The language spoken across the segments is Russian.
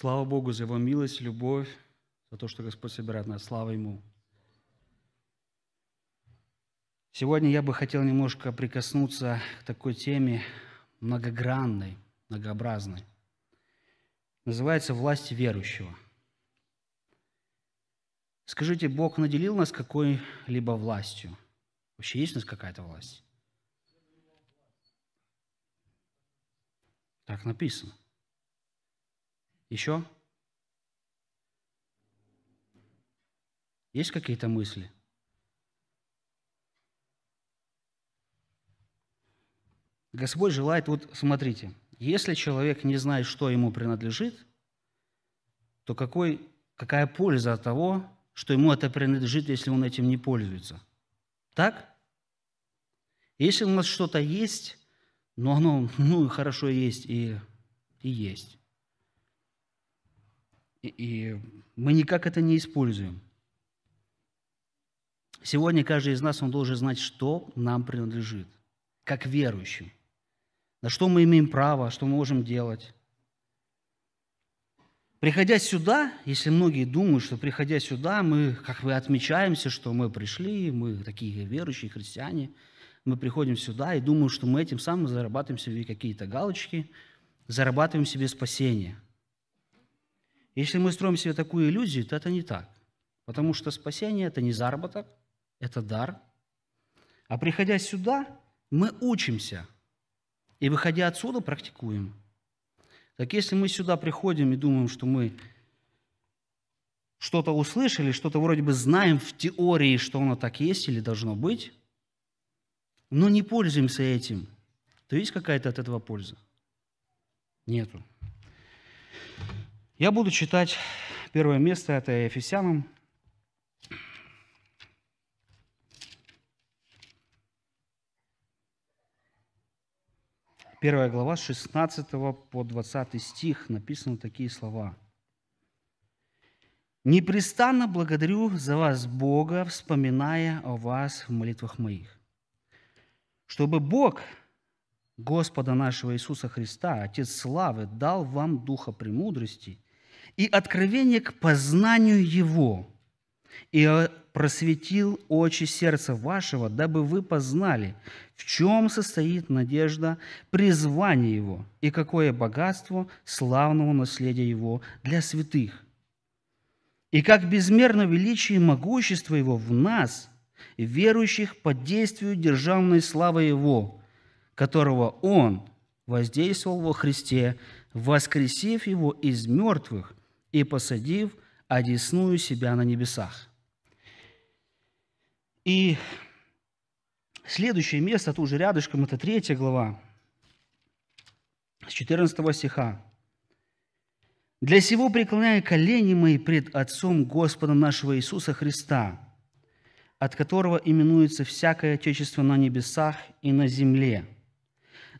Слава Богу за Его милость, любовь, за то, что Господь собирает нас. Слава Ему. Сегодня я бы хотел немножко прикоснуться к такой теме многогранной, многообразной. Называется «Власть верующего». Скажите, Бог наделил нас какой-либо властью? Вообще есть у нас какая-то власть? Так написано. Еще? Есть какие-то мысли? Господь желает, вот смотрите, если человек не знает, что ему принадлежит, то какой, какая польза от того, что ему это принадлежит, если он этим не пользуется? Так? Если у нас что-то есть, но оно, ну, хорошо есть и, и есть и мы никак это не используем. Сегодня каждый из нас, он должен знать, что нам принадлежит, как верующим. На что мы имеем право, что мы можем делать. Приходя сюда, если многие думают, что приходя сюда, мы как бы отмечаемся, что мы пришли, мы такие верующие христиане, мы приходим сюда и думаем, что мы этим самым зарабатываем себе какие-то галочки, зарабатываем себе спасение – если мы строим себе такую иллюзию, то это не так. Потому что спасение – это не заработок, это дар. А приходя сюда, мы учимся. И выходя отсюда, практикуем. Так если мы сюда приходим и думаем, что мы что-то услышали, что-то вроде бы знаем в теории, что оно так есть или должно быть, но не пользуемся этим, то есть какая-то от этого польза? Нету. Я буду читать первое место, это Ефесянам, Первая глава, 16 по 20 стих, написаны такие слова. «Непрестанно благодарю за вас Бога, вспоминая о вас в молитвах моих, чтобы Бог Господа нашего Иисуса Христа, Отец Славы, дал вам духа премудрости – и откровение к познанию Его, и просветил очи сердца вашего, дабы вы познали, в чем состоит надежда призвание Его и какое богатство славного наследия Его для святых, и как безмерно величие и могущество Его в нас, верующих под действию державной славы Его, которого Он воздействовал во Христе, воскресив Его из мертвых и посадив одесную себя на небесах. И следующее место, тут же рядышком, это третья глава, с 14 стиха. «Для сего преклоняя колени мои пред Отцом Господом нашего Иисуса Христа, от которого именуется всякое Отечество на небесах и на земле»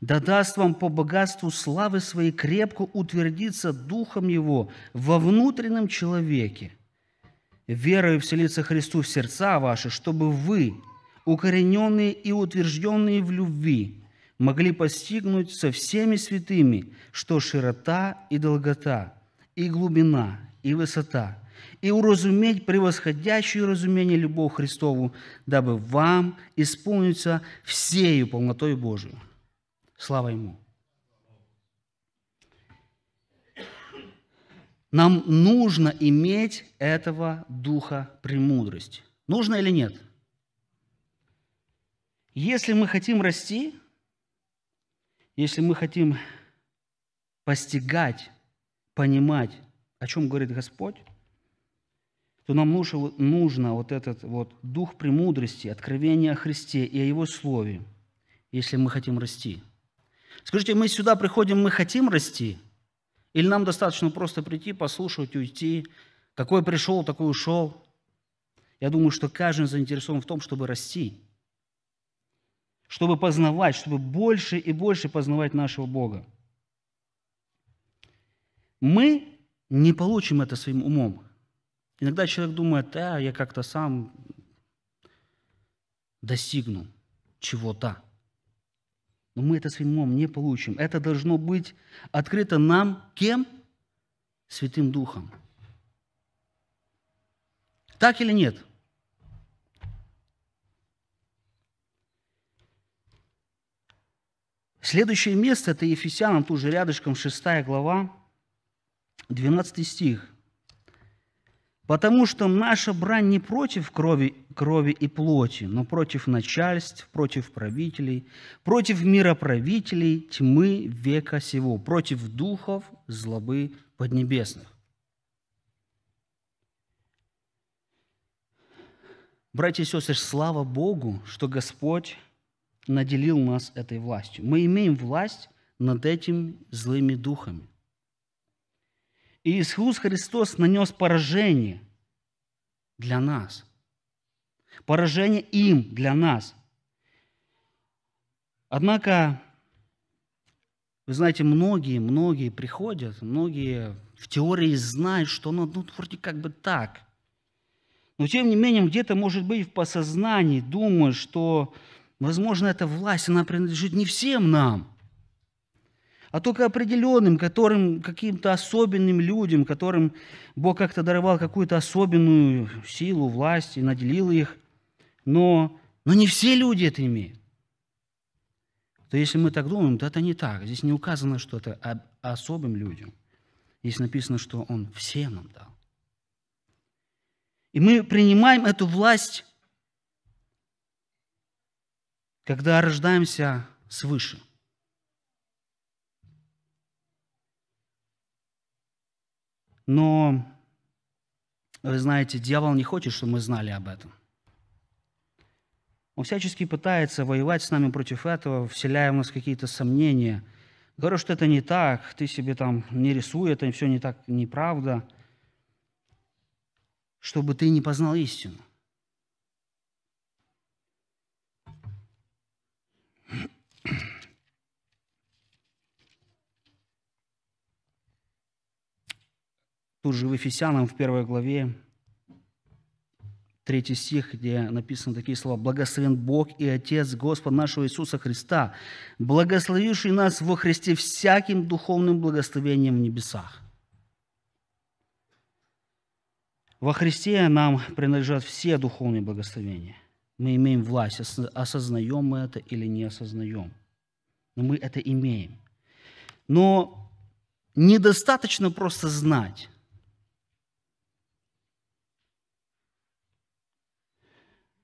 да даст вам по богатству славы своей крепко утвердиться духом его во внутреннем человеке, верою вселиться Христу в сердца ваши, чтобы вы, укорененные и утвержденные в любви, могли постигнуть со всеми святыми, что широта и долгота, и глубина, и высота, и уразуметь превосходящее разумение любовь Христову, дабы вам исполниться всею полнотой Божию. Слава Ему. Нам нужно иметь этого духа премудрости. Нужно или нет? Если мы хотим расти, если мы хотим постигать, понимать, о чем говорит Господь, то нам нужно, вот этот вот дух премудрости, откровение о Христе и о Его Слове, если мы хотим расти – Скажите, мы сюда приходим, мы хотим расти? Или нам достаточно просто прийти, послушать, уйти? Какой пришел, такой ушел? Я думаю, что каждый заинтересован в том, чтобы расти, чтобы познавать, чтобы больше и больше познавать нашего Бога. Мы не получим это своим умом. Иногда человек думает, а, я как-то сам достигну чего-то. Но мы это своим умом не получим. Это должно быть открыто нам кем? Святым Духом. Так или нет? Следующее место – это Ефесянам, тут же рядышком, 6 глава, 12 стих – Потому что наша брань не против крови, крови и плоти, но против начальств, против правителей, против мироправителей тьмы века сего, против духов злобы поднебесных. Братья и сестры, слава Богу, что Господь наделил нас этой властью. Мы имеем власть над этими злыми духами. И Иисус Христос нанес поражение для нас. Поражение им для нас. Однако, вы знаете, многие, многие приходят, многие в теории знают, что оно ну вроде как бы так. Но тем не менее, где-то, может быть, в подсознании думают, что, возможно, эта власть, она принадлежит не всем нам – а только определенным, которым, каким-то особенным людям, которым Бог как-то даровал какую-то особенную силу, власть и наделил их. Но, но не все люди это имеют. То если мы так думаем, то это не так. Здесь не указано что-то об особым людям. Здесь написано, что Он всем нам дал. И мы принимаем эту власть, когда рождаемся свыше – Но, вы знаете, дьявол не хочет, чтобы мы знали об этом. Он всячески пытается воевать с нами против этого, вселяя в нас какие-то сомнения. Говорю, что это не так, ты себе там не рисуй, это все не так, неправда, чтобы ты не познал истину. Тут же в Ефесянам в первой главе, третий стих, где написаны такие слова. «Благословен Бог и Отец Господа нашего Иисуса Христа, благословивший нас во Христе всяким духовным благословением в небесах». Во Христе нам принадлежат все духовные благословения. Мы имеем власть, осознаем мы это или не осознаем. Но мы это имеем. Но недостаточно просто знать.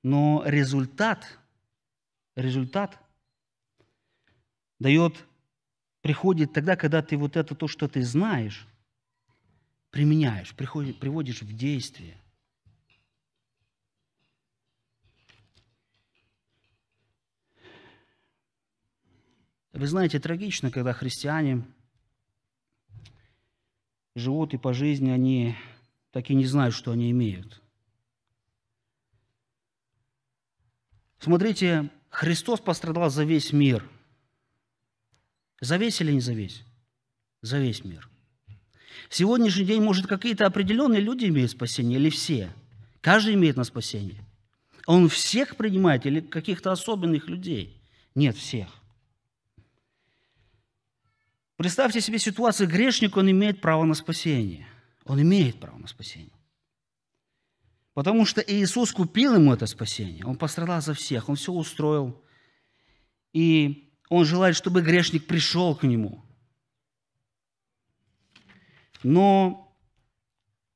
Но результат, результат дает, приходит тогда, когда ты вот это то, что ты знаешь, применяешь, приходит, приводишь в действие. Вы знаете, трагично, когда христиане живут и по жизни они так и не знают, что они имеют – Смотрите, Христос пострадал за весь мир. За весь или не за весь? За весь мир. В сегодняшний день, может, какие-то определенные люди имеют спасение или все? Каждый имеет на спасение. Он всех принимает или каких-то особенных людей? Нет, всех. Представьте себе ситуацию грешника, он имеет право на спасение. Он имеет право на спасение. Потому что Иисус купил ему это спасение. Он пострадал за всех, он все устроил. И он желает, чтобы грешник пришел к нему. Но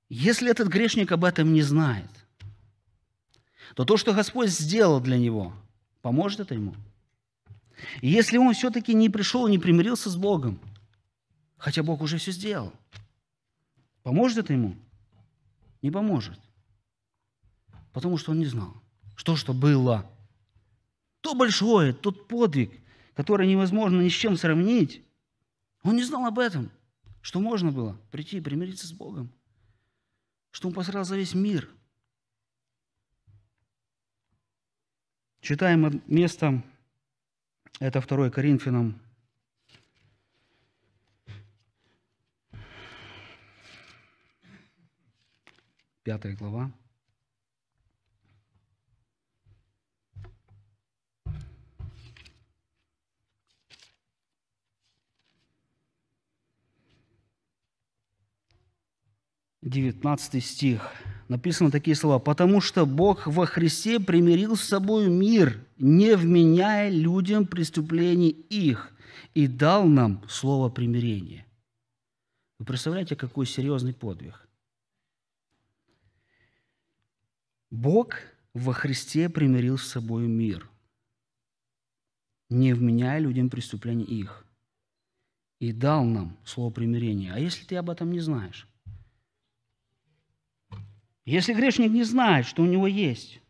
если этот грешник об этом не знает, то то, что Господь сделал для него, поможет это ему. И если он все-таки не пришел, не примирился с Богом, хотя Бог уже все сделал, поможет это ему? Не поможет. Потому что он не знал, что что было. То большое, тот подвиг, который невозможно ни с чем сравнить. Он не знал об этом, что можно было прийти и примириться с Богом, что он посрал за весь мир. Читаем место, это 2 Коринфянам, пятая глава, 19 стих. Написаны такие слова. «Потому что Бог во Христе примирил с собой мир, не вменяя людям преступлений их, и дал нам слово примирения». Вы представляете, какой серьезный подвиг? Бог во Христе примирил с собой мир, не вменяя людям преступлений их, и дал нам слово примирения. А если ты об этом не знаешь? Если грешник не знает, что у него есть,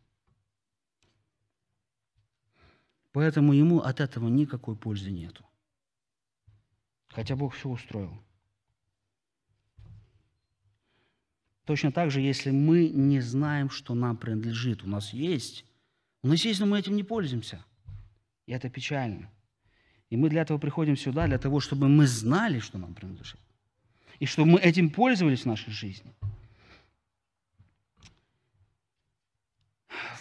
поэтому ему от этого никакой пользы нету. Хотя Бог все устроил. Точно так же, если мы не знаем, что нам принадлежит, у нас есть, у нас есть, но, мы этим не пользуемся. И это печально. И мы для этого приходим сюда, для того, чтобы мы знали, что нам принадлежит. И чтобы мы этим пользовались в нашей жизни –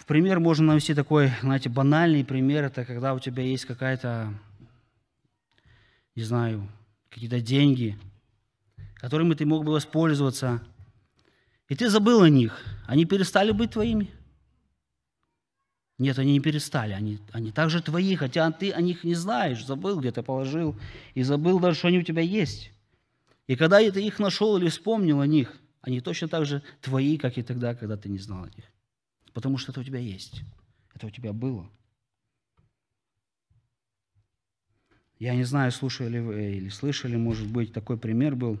В пример можно навести такой, знаете, банальный пример. Это когда у тебя есть какая-то, не знаю, какие-то деньги, которыми ты мог бы воспользоваться. И ты забыл о них. Они перестали быть твоими. Нет, они не перестали. Они, они также твои, хотя ты о них не знаешь. Забыл, где-то положил. И забыл даже, что они у тебя есть. И когда ты их нашел или вспомнил о них, они точно так же твои, как и тогда, когда ты не знал о них потому что это у тебя есть, это у тебя было. Я не знаю, слушали вы э, или слышали, может быть, такой пример был,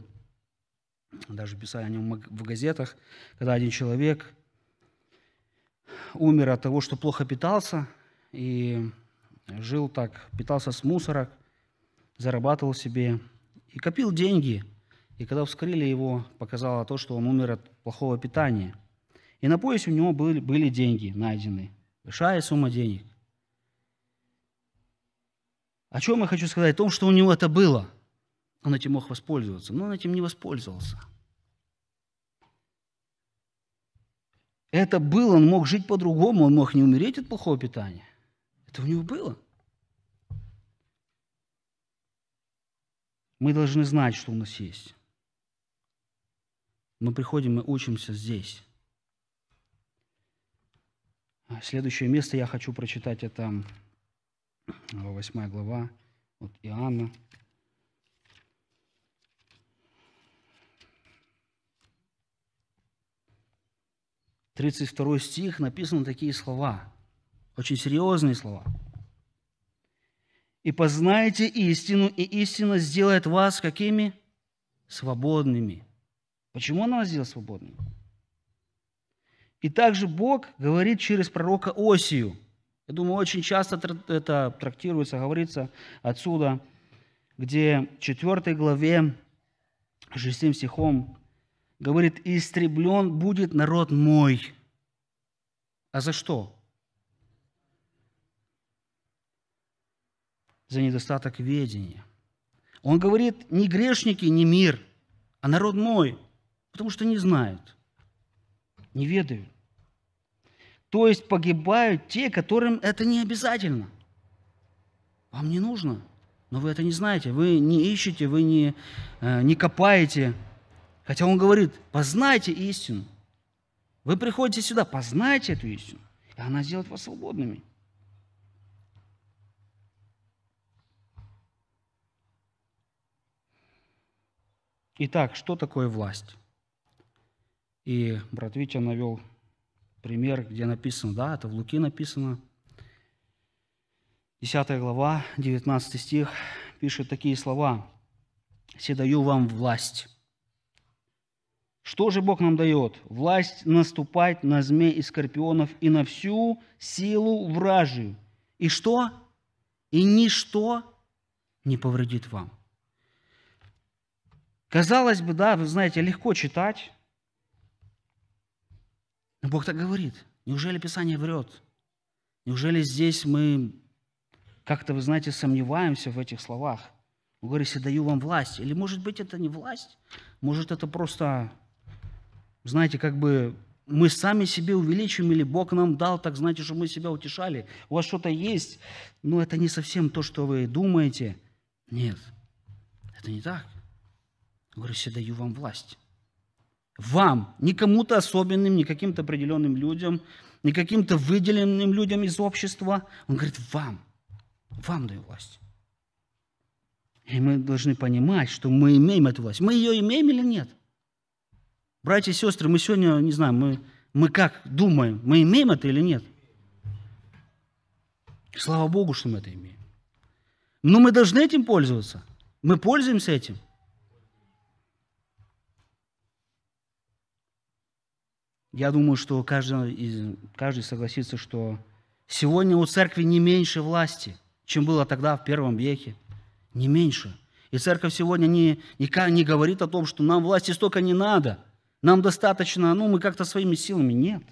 даже писали о нем в газетах, когда один человек умер от того, что плохо питался, и жил так, питался с мусорок, зарабатывал себе и копил деньги. И когда вскрыли его, показало то, что он умер от плохого питания – и на поясе у него были, были деньги найдены. Большая сумма денег. О чем я хочу сказать? О том, что у него это было. Он этим мог воспользоваться, но он этим не воспользовался. Это было, он мог жить по-другому, он мог не умереть от плохого питания. Это у него было. Мы должны знать, что у нас есть. Мы приходим и учимся здесь. А следующее место я хочу прочитать, это 8 глава от Иоанна. Тридцать второй стих написаны такие слова, очень серьезные слова. «И познаете истину, и истина сделает вас какими? Свободными». Почему она нас сделала свободными? И также Бог говорит через пророка Осию. Я думаю, очень часто это трактируется, говорится отсюда, где в 4 главе 6 стихом говорит, «Истреблен будет народ мой». А за что? За недостаток ведения. Он говорит, не грешники, не мир, а народ мой, потому что не знают – не ведают. То есть погибают те, которым это не обязательно. Вам не нужно, но вы это не знаете, вы не ищете, вы не, э, не копаете. Хотя он говорит, познайте истину. Вы приходите сюда, познайте эту истину, и она сделает вас свободными. Итак, что такое власть? И брат Витя навел пример, где написано, да, это в Луки написано, 10 глава, 19 стих, пишет такие слова. «Се даю вам власть». Что же Бог нам дает? Власть наступать на змей и скорпионов и на всю силу вражию. И что? И ничто не повредит вам. Казалось бы, да, вы знаете, легко читать, но Бог так говорит. Неужели Писание врет? Неужели здесь мы как-то, вы знаете, сомневаемся в этих словах? Он говорит, я даю вам власть. Или, может быть, это не власть? Может, это просто, знаете, как бы мы сами себе увеличим, или Бог нам дал, так знаете, что мы себя утешали. У вас что-то есть, но это не совсем то, что вы думаете. Нет, это не так. Он говорит, я даю вам власть вам, не кому-то особенным, не каким-то определенным людям, не каким-то выделенным людям из общества. Он говорит, вам, вам даю власть. И мы должны понимать, что мы имеем эту власть. Мы ее имеем или нет? Братья и сестры, мы сегодня, не знаю, мы, мы как думаем, мы имеем это или нет? Слава Богу, что мы это имеем. Но мы должны этим пользоваться. Мы пользуемся этим – Я думаю, что каждый, из, каждый согласится, что сегодня у церкви не меньше власти, чем было тогда в первом веке. Не меньше. И церковь сегодня не, никак не говорит о том, что нам власти столько не надо, нам достаточно, ну, мы как-то своими силами. Нет.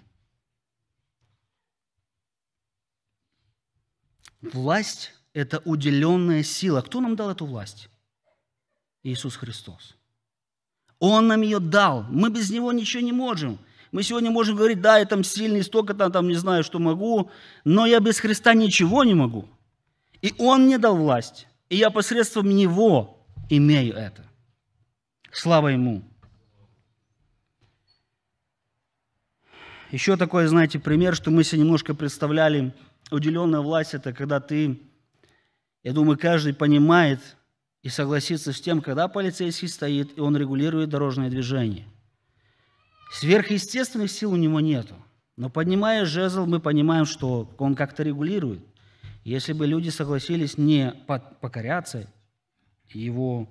Власть – это уделенная сила. Кто нам дал эту власть? Иисус Христос. Он нам ее дал. Мы без Него ничего не можем. Мы сегодня можем говорить, да, я там сильный, столько там, там не знаю, что могу, но я без Христа ничего не могу. И Он мне дал власть, и я посредством Него имею это. Слава Ему. Еще такой, знаете, пример, что мы себе немножко представляли. Уделенная власть – это когда ты, я думаю, каждый понимает и согласится с тем, когда полицейский стоит, и он регулирует дорожное движение – Сверхъестественных сил у него нету. Но поднимая жезл, мы понимаем, что он как-то регулирует. Если бы люди согласились не покоряться его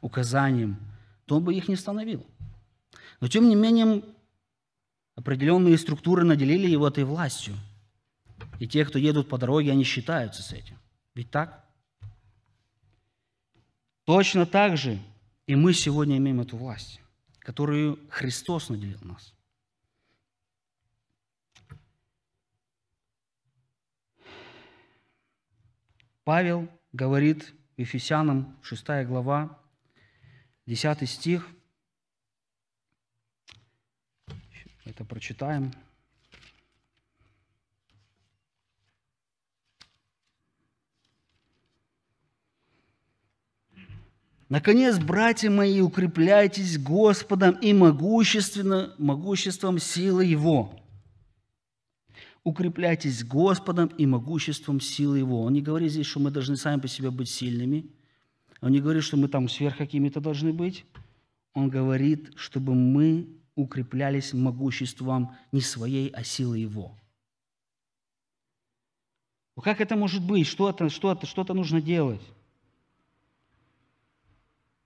указаниям, то он бы их не остановил. Но тем не менее, определенные структуры наделили его этой властью. И те, кто едут по дороге, они считаются с этим. Ведь так? Точно так же и мы сегодня имеем эту власть которую Христос наделил нас. Павел говорит Ефесянам, 6 глава, 10 стих. Это прочитаем. Наконец, братья мои, укрепляйтесь Господом и могущественно, могуществом силы Его. Укрепляйтесь Господом и могуществом силы Его. Он не говорит здесь, что мы должны сами по себе быть сильными. Он не говорит, что мы там сверх какими-то должны быть. Он говорит, чтобы мы укреплялись могуществом не своей, а силы Его. Ну, как это может быть? Что-то что -то, что -то нужно делать.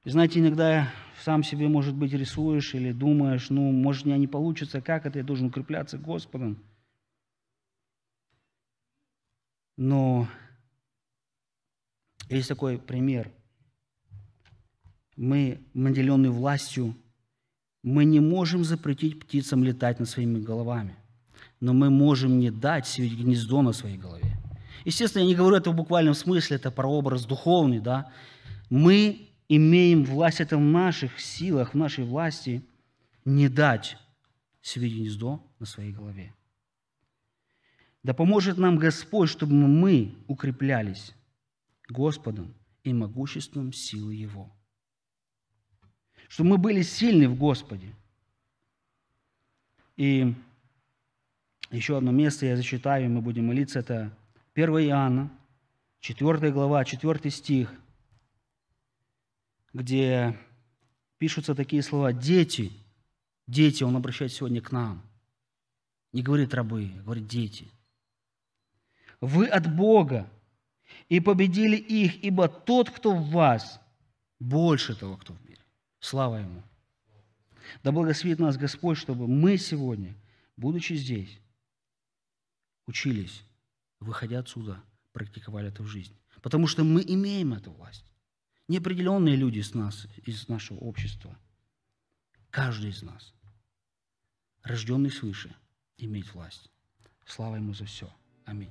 И знаете, иногда сам себе, может быть, рисуешь или думаешь, ну, может, у меня не получится, как это, я должен укрепляться Господом. Но есть такой пример. Мы, наделенные властью, мы не можем запретить птицам летать над своими головами, но мы можем не дать свить гнездо на своей голове. Естественно, я не говорю это в буквальном смысле, это прообраз духовный, да. Мы имеем власть, это в наших силах, в нашей власти не дать себе гнездо на своей голове. Да поможет нам Господь, чтобы мы укреплялись Господом и могуществом силы Его. Чтобы мы были сильны в Господе. И еще одно место я зачитаю, мы будем молиться, это 1 Иоанна, 4 глава, 4 стих – где пишутся такие слова «дети», «дети», он обращается сегодня к нам. Не говорит «рабы», говорит «дети». «Вы от Бога и победили их, ибо тот, кто в вас, больше того, кто в мире». Слава Ему! Да благословит нас Господь, чтобы мы сегодня, будучи здесь, учились, выходя отсюда, практиковали эту жизнь Потому что мы имеем эту власть неопределенные люди из нас, из нашего общества. Каждый из нас, рожденный свыше, имеет власть. Слава Ему за все. Аминь.